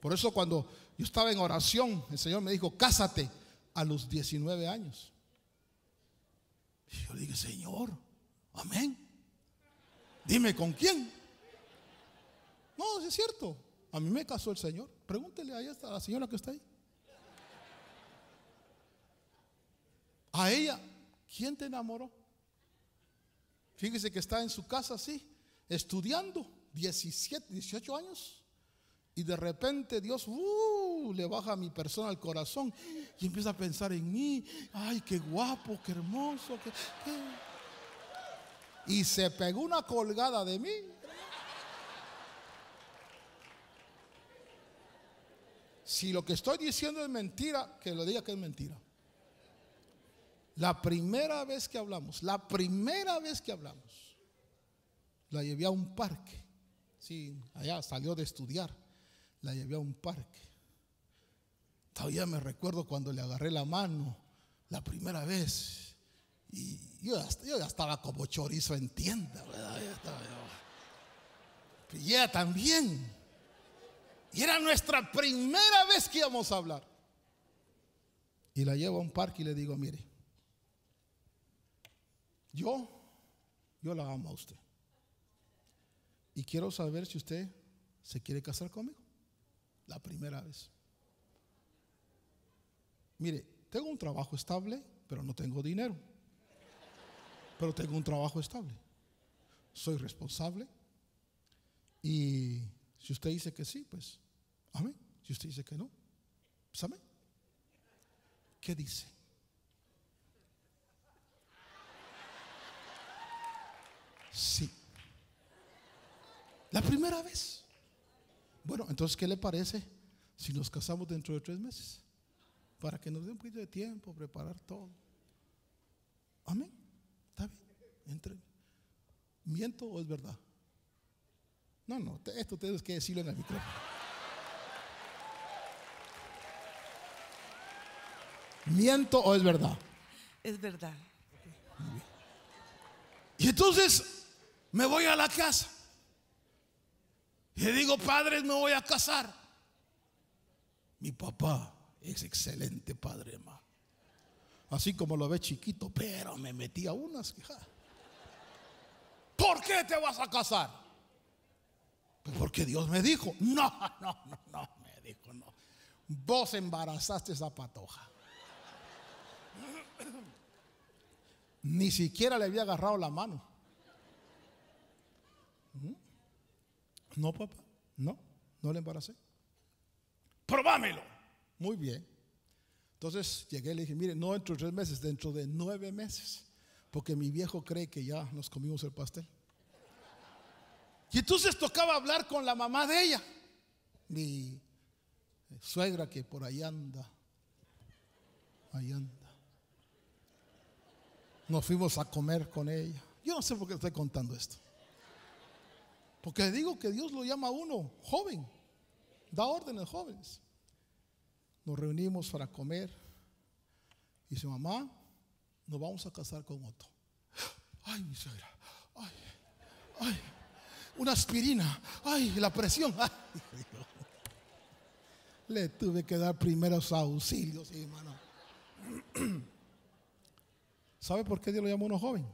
Por eso cuando yo estaba en oración, el Señor me dijo, cásate a los 19 años. Y yo le dije, Señor, amén. Dime con quién. No, es cierto. A mí me casó el Señor. Pregúntele ahí a la señora que está ahí. A ella, ¿quién te enamoró? Fíjese que está en su casa así, estudiando, 17, 18 años. Y de repente Dios uh, le baja a mi persona al corazón y empieza a pensar en mí. Ay, qué guapo, qué hermoso. Y se pegó una colgada de mí. si lo que estoy diciendo es mentira, que lo diga que es mentira. La primera vez que hablamos, la primera vez que hablamos, la llevé a un parque. Sí, allá salió de estudiar, la llevé a un parque. Todavía me recuerdo cuando le agarré la mano la primera vez. Y yo, ya, estaba como chorizo en tienda, ¿verdad? Y también. Y era nuestra primera vez que íbamos a hablar. Y la llevo a un parque y le digo, mire, yo, yo la amo a usted. Y quiero saber si usted se quiere casar conmigo. La primera vez. Mire, tengo un trabajo estable, pero no tengo dinero. Pero tengo un trabajo estable. Soy responsable y si usted dice que sí, pues amén. Si usted dice que no, pues amén. ¿Qué dice? Sí. La primera vez. Bueno, entonces, ¿qué le parece si nos casamos dentro de tres meses? Para que nos dé un poquito de tiempo, preparar todo. Amén. ¿Está bien? Entre. ¿Miento o es verdad? No, no, esto tienes que decirlo en el micrófono. ¿Miento o es verdad? Es verdad. Y entonces me voy a la casa. Y le digo, padres, me voy a casar. Mi papá es excelente padre, hermano. Así como lo ve chiquito, pero me metí a unas. ¿Por qué te vas a casar? Porque Dios me dijo, no, no, no, no, me dijo, no. Vos embarazaste esa patoja. Ni siquiera le había agarrado la mano. ¿Mm? No, papá, no, no le embaracé. Probámelo. Muy bien. Entonces llegué y le dije, mire, no dentro de tres meses, dentro de nueve meses, porque mi viejo cree que ya nos comimos el pastel. Y entonces tocaba hablar con la mamá de ella, mi suegra que por ahí anda, ahí anda. Nos fuimos a comer con ella. Yo no sé por qué estoy contando esto. Porque digo que Dios lo llama a uno joven, da órdenes jóvenes. Nos reunimos para comer y dice, mamá, nos vamos a casar con otro. Ay, mi suegra, ay, ay una aspirina. Ay, la presión. Le tuve que dar primeros auxilios, hermano. ¿Sabe por qué Dios lo llamó uno joven?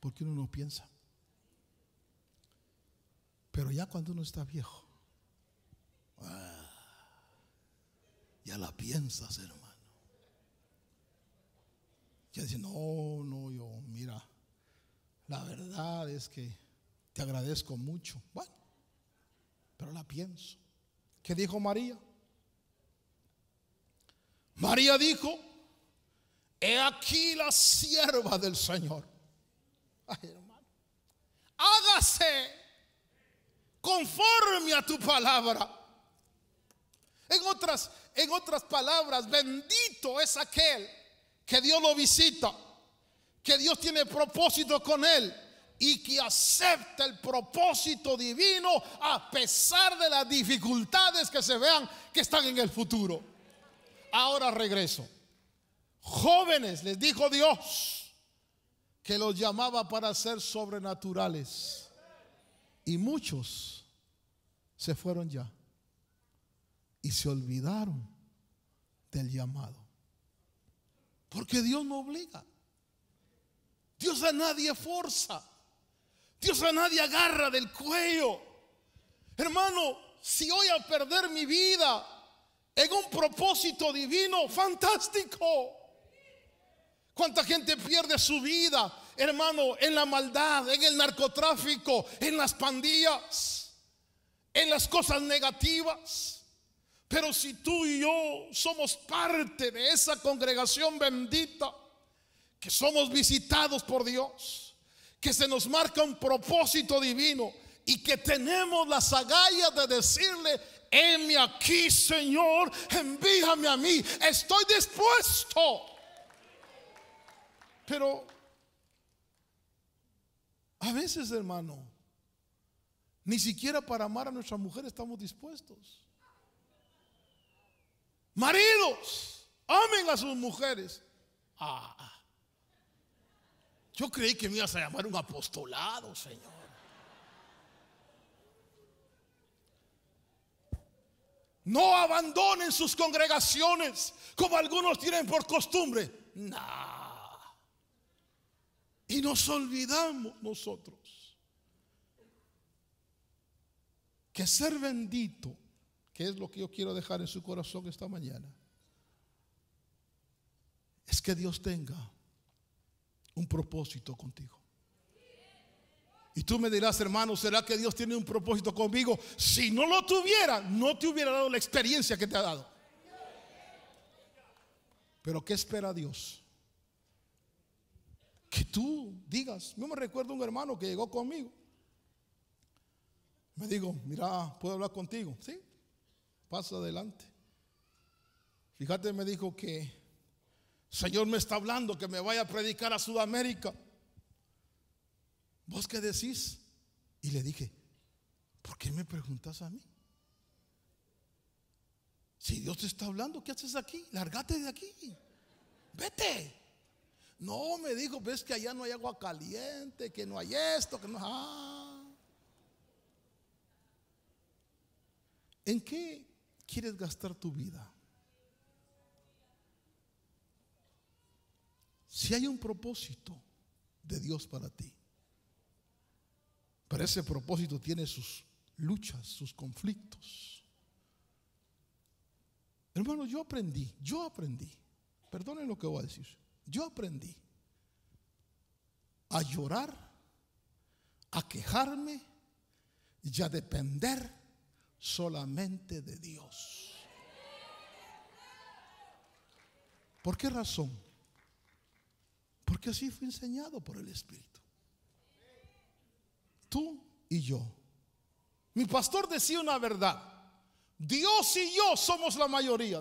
Porque uno no piensa. Pero ya cuando uno está viejo, ah, ya la piensas, hermano. Ya dice, no, no, yo, mira, la verdad es que te agradezco mucho. Bueno, pero la pienso. ¿Qué dijo María? María dijo, he aquí la sierva del Señor. hágase conforme a tu palabra. En otras, en otras palabras, bendito es aquel que Dios lo visita, que Dios tiene propósito con él y que acepta el propósito divino a pesar de las dificultades que se vean que están en el futuro. Ahora regreso. Jóvenes, les dijo Dios que los llamaba para ser sobrenaturales. Y muchos se fueron ya y se olvidaron del llamado. Porque Dios no obliga. Dios a nadie fuerza. Dios a nadie agarra del cuello. Hermano, si voy a perder mi vida en un propósito divino, fantástico. ¿Cuánta gente pierde su vida, hermano, en la maldad, en el narcotráfico, en las pandillas, en las cosas negativas? Pero si tú y yo somos parte de esa congregación bendita, que somos visitados por Dios, que se nos marca un propósito divino y que tenemos la agallas de decirle, heme aquí Señor, envíame a mí, estoy dispuesto. Pero a veces, hermano, ni siquiera para amar a nuestra mujer estamos dispuestos. Maridos, amen a sus mujeres. Ah, ah. Yo creí que me ibas a llamar un apostolado, Señor. No abandonen sus congregaciones como algunos tienen por costumbre. No Y nos olvidamos nosotros que ser bendito, que es lo que yo quiero dejar en su corazón esta mañana, es que Dios tenga un propósito contigo. Y tú me dirás, hermano, ¿será que Dios tiene un propósito conmigo? Si no lo tuviera, no te hubiera dado la experiencia que te ha dado. Pero ¿qué espera Dios? Que tú digas, yo me recuerdo un hermano que llegó conmigo. Me digo, mira, ¿puedo hablar contigo? Sí, pasa adelante. Fíjate, me dijo que Señor me está hablando que me vaya a predicar a Sudamérica. ¿Vos qué decís? Y le dije, ¿por qué me preguntas a mí? Si Dios te está hablando, ¿qué haces aquí? ¡Lárgate de aquí. Vete. No, me dijo, ves que allá no hay agua caliente, que no hay esto, que no... Ah. ¿En qué quieres gastar tu vida? Si hay un propósito de Dios para ti, pero ese propósito tiene sus luchas, sus conflictos. Hermano, yo aprendí, yo aprendí, perdonen lo que voy a decir, yo aprendí a llorar, a quejarme y a depender solamente de Dios. ¿Por qué razón? Porque así fue enseñado por el Espíritu. Tú y yo. Mi pastor decía una verdad. Dios y yo somos la mayoría,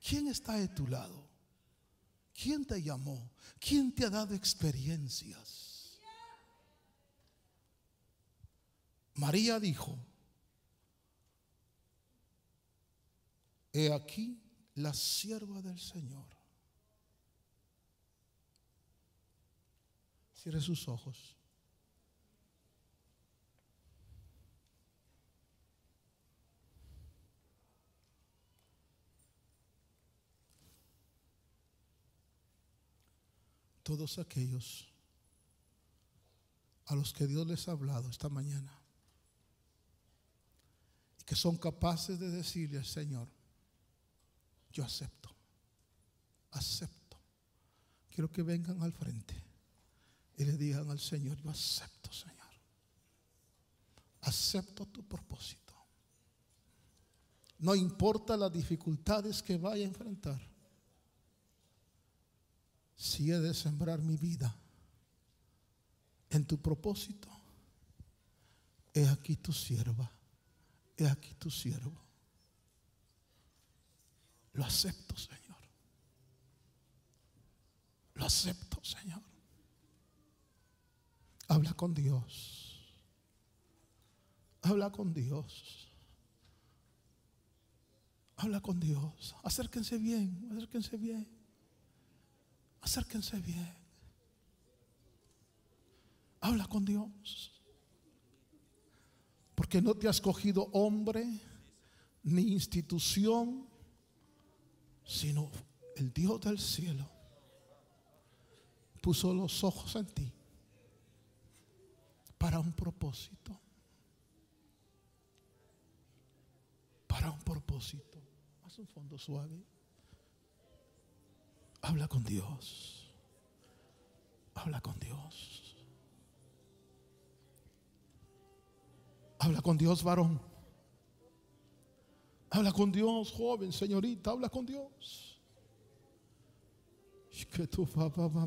¿Quién está de tu lado? ¿Quién te llamó? ¿Quién te ha dado experiencias? María dijo, he aquí la sierva del Señor Cierre sus ojos. Todos aquellos a los que Dios les ha hablado esta mañana y que son capaces de decirle al Señor, yo acepto, acepto. Quiero que vengan al frente y le digan al Señor, yo acepto, Señor. Acepto tu propósito. No importa las dificultades que vaya a enfrentar. Si he de sembrar mi vida en tu propósito, he aquí tu sierva, he aquí tu siervo. Lo acepto, Señor. Lo acepto, Señor. Habla con Dios. Habla con Dios. Habla con Dios. Acérquense bien, acérquense bien. Acérquense bien. Habla con Dios. Porque no te has cogido hombre ni institución, sino el Dios del cielo. Puso los ojos en ti para un propósito. Para un propósito. Haz un fondo suave. Habla con Dios. Habla con Dios. Habla con Dios, varón. Habla con Dios, joven, señorita. Habla con Dios. Que tu papá va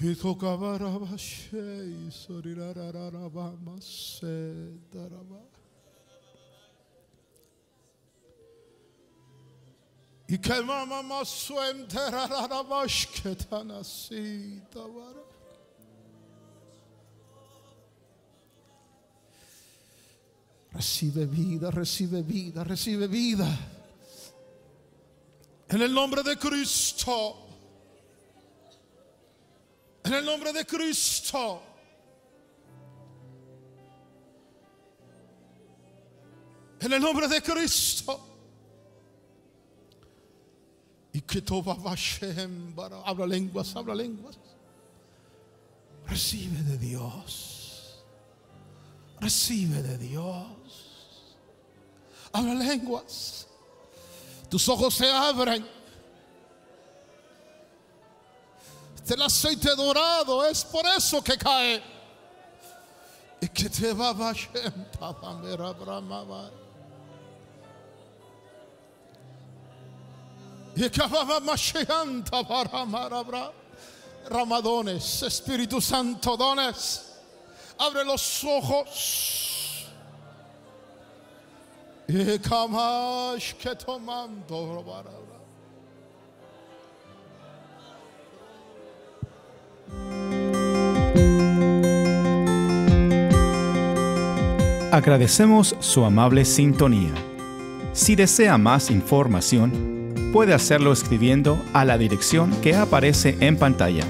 Y tu cabára a ser y sorirá, rarará, rarará Y que mamá más suente, rarará más, que Recibe vida, recibe vida, recibe vida. En el nombre de Cristo. En el nombre de Cristo. En el nombre de Cristo. Y que todo Habla lenguas, habla lenguas. Recibe de Dios. Recibe de Dios. Habla lenguas. Tus ojos se abren. del aceite dorado, es por eso que cae. Y que te va a Y que va Ramadones, Espíritu Santo, dones. Abre los ojos. Y que tomando Agradecemos su amable sintonía. Si desea más información, puede hacerlo escribiendo a la dirección que aparece en pantalla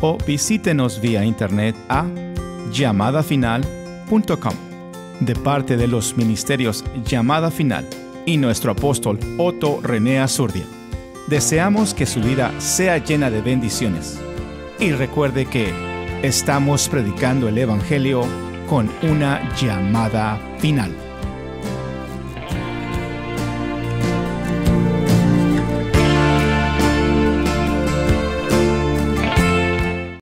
o visítenos vía internet a llamadafinal.com de parte de los ministerios Llamada Final y nuestro apóstol Otto René Azurdia. Deseamos que su vida sea llena de bendiciones. Y recuerde que estamos predicando el Evangelio con una llamada final.